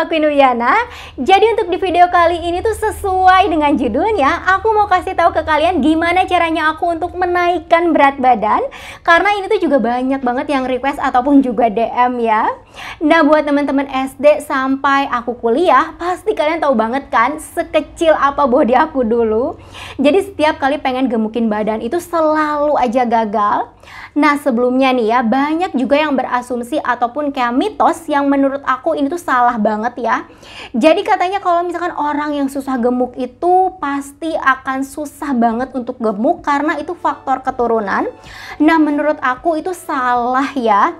mga Kunuyan Jadi untuk di video kali ini tuh sesuai dengan judulnya, aku mau kasih tahu ke kalian gimana caranya aku untuk menaikkan berat badan karena ini tuh juga banyak banget yang request ataupun juga DM ya. Nah, buat teman-teman SD sampai aku kuliah, pasti kalian tahu banget kan sekecil apa body aku dulu. Jadi setiap kali pengen gemukin badan itu selalu aja gagal. Nah, sebelumnya nih ya, banyak juga yang berasumsi ataupun kayak mitos yang menurut aku ini tuh salah banget ya. Jadi katanya kalau misalkan orang yang susah gemuk itu pasti akan susah banget untuk gemuk karena itu faktor keturunan. Nah, menurut aku itu salah ya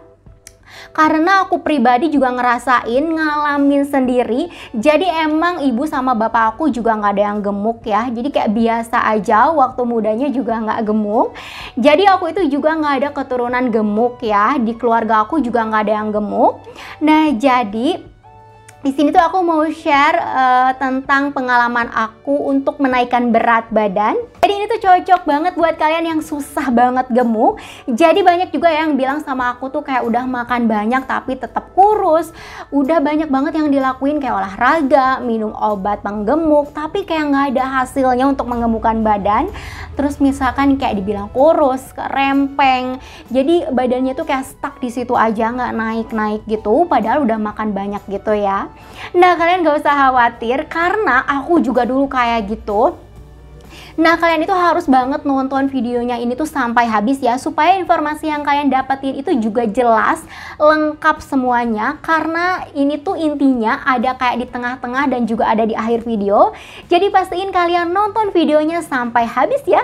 karena aku pribadi juga ngerasain ngalamin sendiri jadi emang ibu sama bapak aku juga nggak ada yang gemuk ya jadi kayak biasa aja waktu mudanya juga nggak gemuk jadi aku itu juga nggak ada keturunan gemuk ya di keluarga aku juga nggak ada yang gemuk nah jadi di sini tuh aku mau share uh, tentang pengalaman aku untuk menaikkan berat badan. Jadi ini tuh cocok banget buat kalian yang susah banget gemuk. Jadi banyak juga yang bilang sama aku tuh kayak udah makan banyak tapi tetap kurus. Udah banyak banget yang dilakuin kayak olahraga, minum obat penggemuk tapi kayak nggak ada hasilnya untuk menggemukkan badan terus misalkan kayak dibilang kurus, rempeng. Jadi badannya tuh kayak stuck di situ aja nggak naik-naik gitu padahal udah makan banyak gitu ya. Nah, kalian gak usah khawatir karena aku juga dulu kayak gitu Nah, kalian itu harus banget nonton videonya ini tuh sampai habis ya supaya informasi yang kalian dapetin itu juga jelas, lengkap semuanya karena ini tuh intinya ada kayak di tengah-tengah dan juga ada di akhir video. Jadi pastiin kalian nonton videonya sampai habis ya.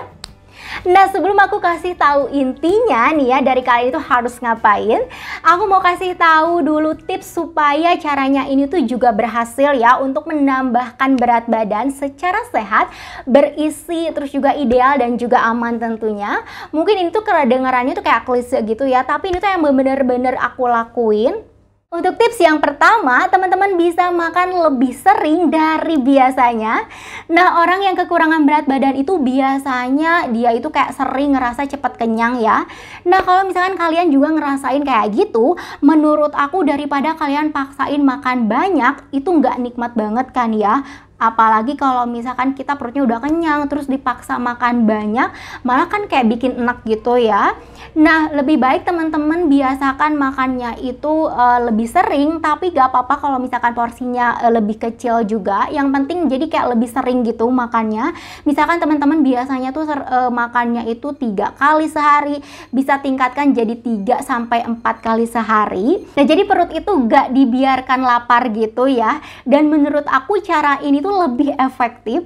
Nah sebelum aku kasih tahu intinya nih ya dari kalian itu harus ngapain Aku mau kasih tahu dulu tips supaya caranya ini tuh juga berhasil ya Untuk menambahkan berat badan secara sehat, berisi, terus juga ideal dan juga aman tentunya Mungkin ini tuh kedengarannya tuh kayak klise gitu ya Tapi ini tuh yang bener-bener aku lakuin untuk tips yang pertama, teman-teman bisa makan lebih sering dari biasanya. Nah, orang yang kekurangan berat badan itu biasanya dia itu kayak sering ngerasa cepat kenyang ya. Nah, kalau misalkan kalian juga ngerasain kayak gitu, menurut aku daripada kalian paksain makan banyak, itu nggak nikmat banget kan ya apalagi kalau misalkan kita perutnya udah kenyang terus dipaksa makan banyak malah kan kayak bikin enak gitu ya nah lebih baik teman-teman biasakan makannya itu uh, lebih sering tapi gak apa-apa kalau misalkan porsinya uh, lebih kecil juga yang penting jadi kayak lebih sering gitu makannya misalkan teman-teman biasanya tuh ser, uh, makannya itu tiga kali sehari bisa tingkatkan jadi 3 sampai 4 kali sehari nah jadi perut itu gak dibiarkan lapar gitu ya dan menurut aku cara ini tuh itu lebih efektif.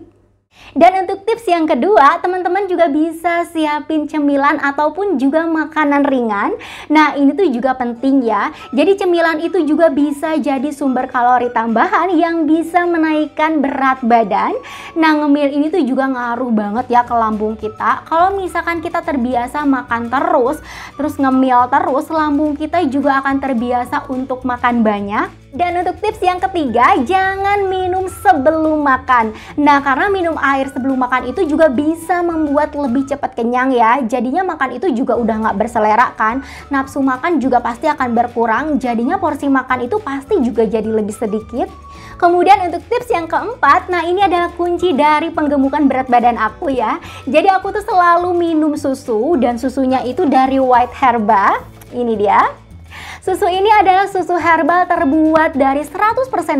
Dan untuk tips yang kedua, teman-teman juga bisa siapin cemilan ataupun juga makanan ringan. Nah, ini tuh juga penting ya. Jadi cemilan itu juga bisa jadi sumber kalori tambahan yang bisa menaikkan berat badan. Nah, ngemil ini tuh juga ngaruh banget ya ke lambung kita. Kalau misalkan kita terbiasa makan terus, terus ngemil terus, lambung kita juga akan terbiasa untuk makan banyak dan untuk tips yang ketiga, jangan minum sebelum makan. Nah, karena minum air sebelum makan itu juga bisa membuat lebih cepat kenyang ya. Jadinya makan itu juga udah nggak berselera kan. Nafsu makan juga pasti akan berkurang, jadinya porsi makan itu pasti juga jadi lebih sedikit. Kemudian untuk tips yang keempat, nah ini adalah kunci dari penggemukan berat badan aku ya. Jadi aku tuh selalu minum susu dan susunya itu dari white herba. Ini dia. Susu ini adalah susu herbal terbuat dari 100%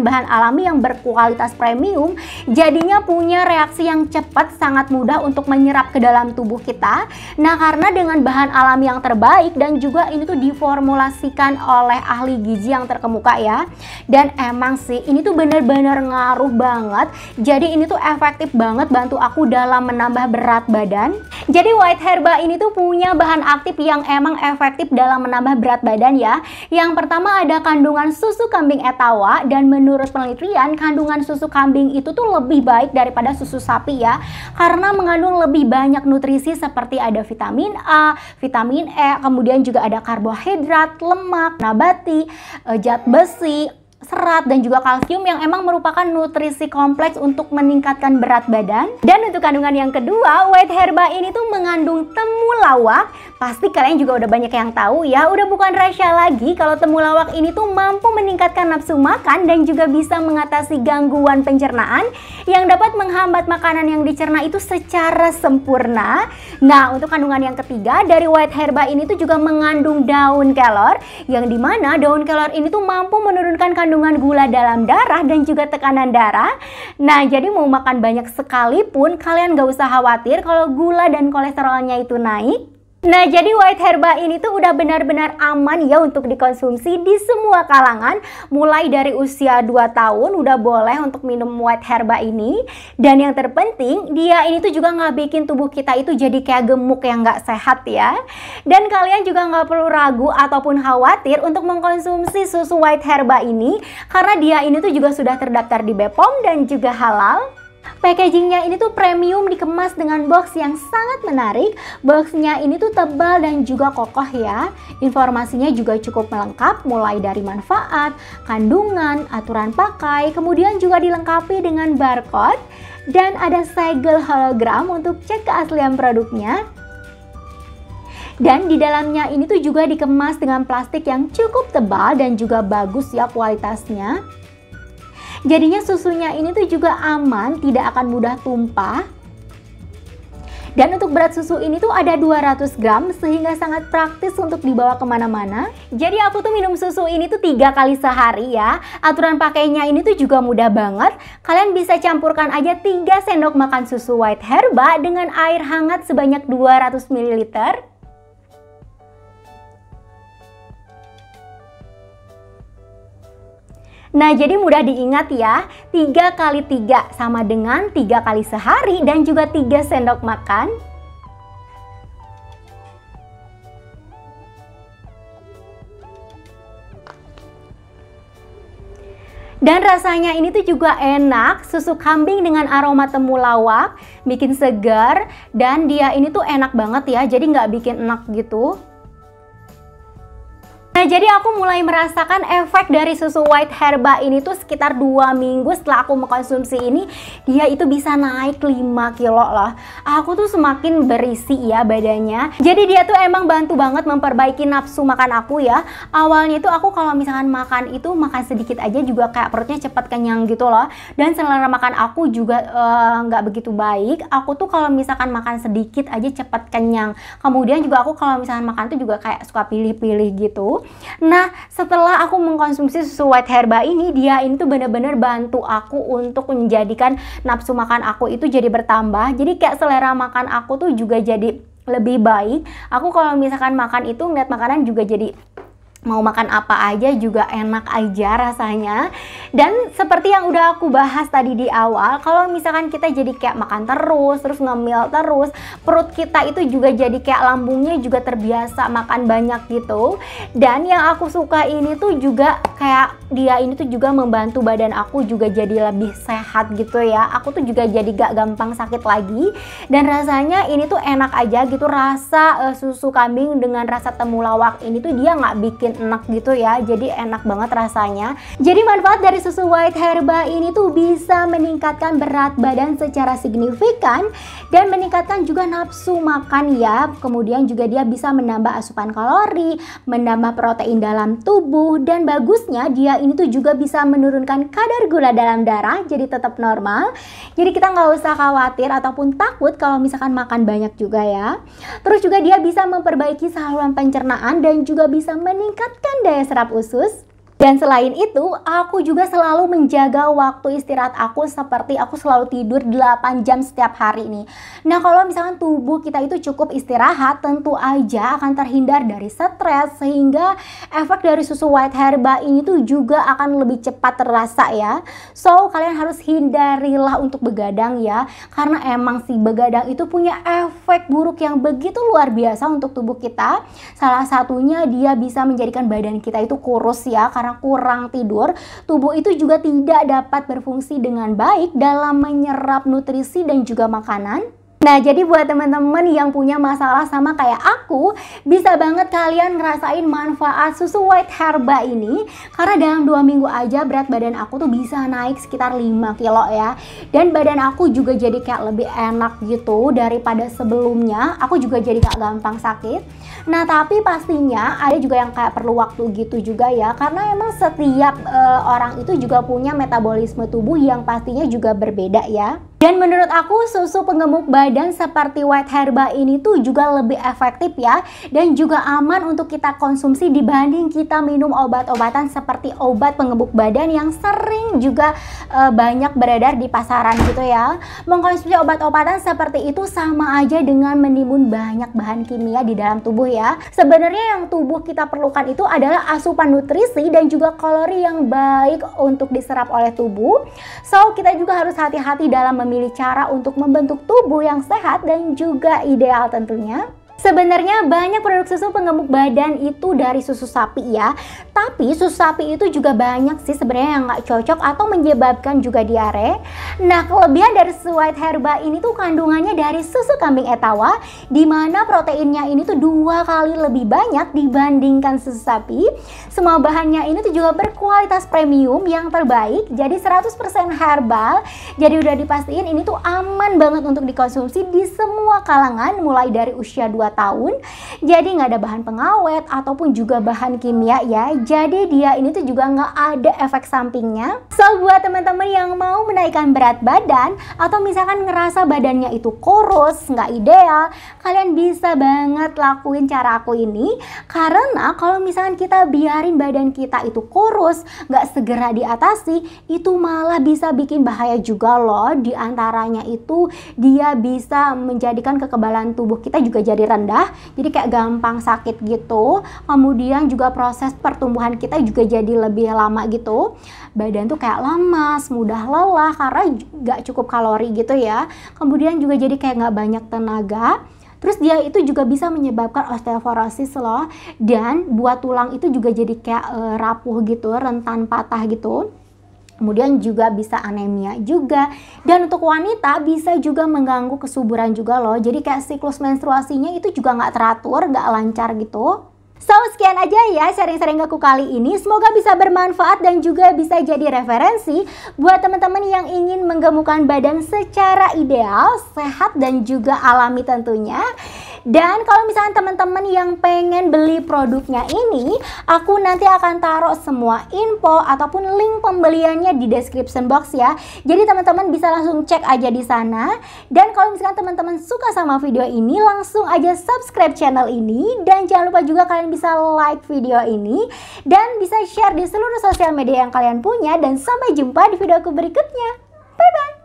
bahan alami yang berkualitas premium, jadinya punya reaksi yang cepat sangat mudah untuk menyerap ke dalam tubuh kita. Nah, karena dengan bahan alami yang terbaik dan juga ini tuh diformulasikan oleh ahli gizi yang terkemuka ya. Dan emang sih ini tuh bener-bener ngaruh banget. Jadi ini tuh efektif banget bantu aku dalam menambah berat badan. Jadi white herbal ini tuh punya bahan aktif yang emang efektif dalam menambah berat badan ya. Yang pertama ada kandungan susu kambing etawa dan menurut penelitian kandungan susu kambing itu tuh lebih baik daripada susu sapi ya karena mengandung lebih banyak nutrisi seperti ada vitamin A, vitamin E, kemudian juga ada karbohidrat, lemak, nabati, eh, zat besi, serat dan juga kalsium yang emang merupakan nutrisi kompleks untuk meningkatkan berat badan. Dan untuk kandungan yang kedua, white herba ini tuh mengandung temulawak. Pasti kalian juga udah banyak yang tahu ya, udah bukan rahasia lagi kalau temulawak ini tuh mampu meningkatkan nafsu makan dan juga bisa mengatasi gangguan pencernaan yang dapat menghambat makanan yang dicerna itu secara sempurna. Nah, untuk kandungan yang ketiga dari white herba ini tuh juga mengandung daun kelor yang dimana daun kelor ini tuh mampu menurunkan kandungan kandungan gula dalam darah dan juga tekanan darah. Nah, jadi mau makan banyak sekalipun, kalian gak usah khawatir kalau gula dan kolesterolnya itu naik, Nah, jadi white herba ini tuh udah benar-benar aman ya untuk dikonsumsi di semua kalangan. Mulai dari usia 2 tahun udah boleh untuk minum white herba ini. Dan yang terpenting, dia ini tuh juga nggak bikin tubuh kita itu jadi kayak gemuk yang nggak sehat ya. Dan kalian juga nggak perlu ragu ataupun khawatir untuk mengkonsumsi susu white herba ini. Karena dia ini tuh juga sudah terdaftar di Bepom dan juga halal. Packagingnya ini tuh premium dikemas dengan box yang sangat menarik. Boxnya ini tuh tebal dan juga kokoh ya. Informasinya juga cukup melengkap mulai dari manfaat, kandungan, aturan pakai, kemudian juga dilengkapi dengan barcode dan ada segel hologram untuk cek keaslian produknya dan di dalamnya ini tuh juga dikemas dengan plastik yang cukup tebal dan juga bagus ya kualitasnya. Jadinya susunya ini tuh juga aman, tidak akan mudah tumpah. Dan untuk berat susu ini tuh ada 200 gram sehingga sangat praktis untuk dibawa kemana-mana. Jadi aku tuh minum susu ini tuh tiga kali sehari ya. Aturan pakainya ini tuh juga mudah banget. Kalian bisa campurkan aja 3 sendok makan susu white herba dengan air hangat sebanyak 200 ml. Nah, jadi mudah diingat ya, 3 kali 3 sama dengan 3 kali sehari dan juga 3 sendok makan. Dan rasanya ini tuh juga enak, susu kambing dengan aroma temulawak, bikin segar, dan dia ini tuh enak banget ya, jadi nggak bikin enak gitu. Nah, jadi aku mulai merasakan efek dari susu white herba ini tuh sekitar dua minggu setelah aku mengkonsumsi ini, dia itu bisa naik 5 kilo loh. Aku tuh semakin berisi ya badannya. Jadi dia tuh emang bantu banget memperbaiki nafsu makan aku ya. Awalnya tuh aku kalau misalkan makan itu makan sedikit aja juga kayak perutnya cepat kenyang gitu loh. Dan selera makan aku juga eh, nggak uh, begitu baik. Aku tuh kalau misalkan makan sedikit aja cepat kenyang. Kemudian juga aku kalau misalkan makan tuh juga kayak suka pilih-pilih gitu. Nah, setelah aku mengkonsumsi susu white herba ini, dia ini tuh bener-bener bantu aku untuk menjadikan nafsu makan aku itu jadi bertambah. Jadi kayak selera makan aku tuh juga jadi lebih baik. Aku kalau misalkan makan itu ngeliat makanan juga jadi mau makan apa aja juga enak aja rasanya dan seperti yang udah aku bahas tadi di awal kalau misalkan kita jadi kayak makan terus terus ngemil terus perut kita itu juga jadi kayak lambungnya juga terbiasa makan banyak gitu dan yang aku suka ini tuh juga kayak dia ini tuh juga membantu badan aku juga jadi lebih sehat gitu ya aku tuh juga jadi gak gampang sakit lagi dan rasanya ini tuh enak aja gitu rasa uh, susu kambing dengan rasa temulawak ini tuh dia nggak bikin bikin enak gitu ya. Jadi enak banget rasanya. Jadi manfaat dari susu white herba ini tuh bisa meningkatkan berat badan secara signifikan dan meningkatkan juga nafsu makan ya. Kemudian juga dia bisa menambah asupan kalori, menambah protein dalam tubuh dan bagusnya dia ini tuh juga bisa menurunkan kadar gula dalam darah jadi tetap normal. Jadi kita nggak usah khawatir ataupun takut kalau misalkan makan banyak juga ya. Terus juga dia bisa memperbaiki saluran pencernaan dan juga bisa meningkatkan meningkatkan daya serap usus, dan selain itu, aku juga selalu menjaga waktu istirahat aku seperti aku selalu tidur 8 jam setiap hari ini. Nah, kalau misalkan tubuh kita itu cukup istirahat, tentu aja akan terhindar dari stres sehingga efek dari susu white herba ini tuh juga akan lebih cepat terasa ya. So, kalian harus hindarilah untuk begadang ya, karena emang si begadang itu punya efek buruk yang begitu luar biasa untuk tubuh kita. Salah satunya dia bisa menjadikan badan kita itu kurus ya karena kurang tidur, tubuh itu juga tidak dapat berfungsi dengan baik dalam menyerap nutrisi dan juga makanan Nah, jadi buat teman-teman yang punya masalah sama kayak aku, bisa banget kalian ngerasain manfaat susu white herba ini karena dalam dua minggu aja berat badan aku tuh bisa naik sekitar 5 kilo ya. Dan badan aku juga jadi kayak lebih enak gitu daripada sebelumnya. Aku juga jadi gak gampang sakit. Nah, tapi pastinya ada juga yang kayak perlu waktu gitu juga ya karena emang setiap uh, orang itu juga punya metabolisme tubuh yang pastinya juga berbeda ya. Dan menurut aku susu penggemuk badan seperti white herba ini tuh juga lebih efektif ya dan juga aman untuk kita konsumsi dibanding kita minum obat-obatan seperti obat penggemuk badan yang sering juga e, banyak beredar di pasaran gitu ya. Mengkonsumsi obat-obatan seperti itu sama aja dengan menimbun banyak bahan kimia di dalam tubuh ya. Sebenarnya yang tubuh kita perlukan itu adalah asupan nutrisi dan juga kalori yang baik untuk diserap oleh tubuh. So kita juga harus hati-hati dalam memilih cara untuk membentuk tubuh yang sehat dan juga ideal tentunya Sebenarnya banyak produk susu pengemuk badan itu dari susu sapi ya. Tapi susu sapi itu juga banyak sih sebenarnya yang nggak cocok atau menyebabkan juga diare. Nah kelebihan dari white herba ini tuh kandungannya dari susu kambing etawa Dimana proteinnya ini tuh dua kali lebih banyak dibandingkan susu sapi. Semua bahannya ini tuh juga berkualitas premium yang terbaik jadi 100% herbal. Jadi udah dipastiin ini tuh aman banget untuk dikonsumsi di semua kalangan mulai dari usia 2 tahun. Jadi nggak ada bahan pengawet ataupun juga bahan kimia ya. Jadi dia ini tuh juga nggak ada efek sampingnya. So buat teman-teman yang mau menaikkan berat badan atau misalkan ngerasa badannya itu kurus, nggak ideal, kalian bisa banget lakuin cara aku ini. Karena kalau misalkan kita biarin badan kita itu kurus, nggak segera diatasi, itu malah bisa bikin bahaya juga loh. diantaranya itu dia bisa menjadikan kekebalan tubuh kita juga jadi rendah jadi kayak gampang sakit gitu kemudian juga proses pertumbuhan kita juga jadi lebih lama gitu badan tuh kayak lemas mudah lelah karena nggak cukup kalori gitu ya kemudian juga jadi kayak nggak banyak tenaga Terus dia itu juga bisa menyebabkan osteoporosis loh dan buat tulang itu juga jadi kayak eh, rapuh gitu, rentan patah gitu. Kemudian juga bisa anemia juga. Dan untuk wanita bisa juga mengganggu kesuburan juga loh. Jadi kayak siklus menstruasinya itu juga nggak teratur, nggak lancar gitu. So, sekian aja ya sharing-sharing aku kali ini. Semoga bisa bermanfaat dan juga bisa jadi referensi buat teman-teman yang ingin menggemukkan badan secara ideal, sehat dan juga alami tentunya. Dan kalau misalnya teman-teman yang pengen beli produknya ini, aku nanti akan taruh semua info ataupun link pembeliannya di description box ya. Jadi teman-teman bisa langsung cek aja di sana. Dan kalau misalkan teman-teman suka sama video ini, langsung aja subscribe channel ini dan jangan lupa juga kalian bisa like video ini dan bisa share di seluruh sosial media yang kalian punya dan sampai jumpa di video aku berikutnya. Bye bye.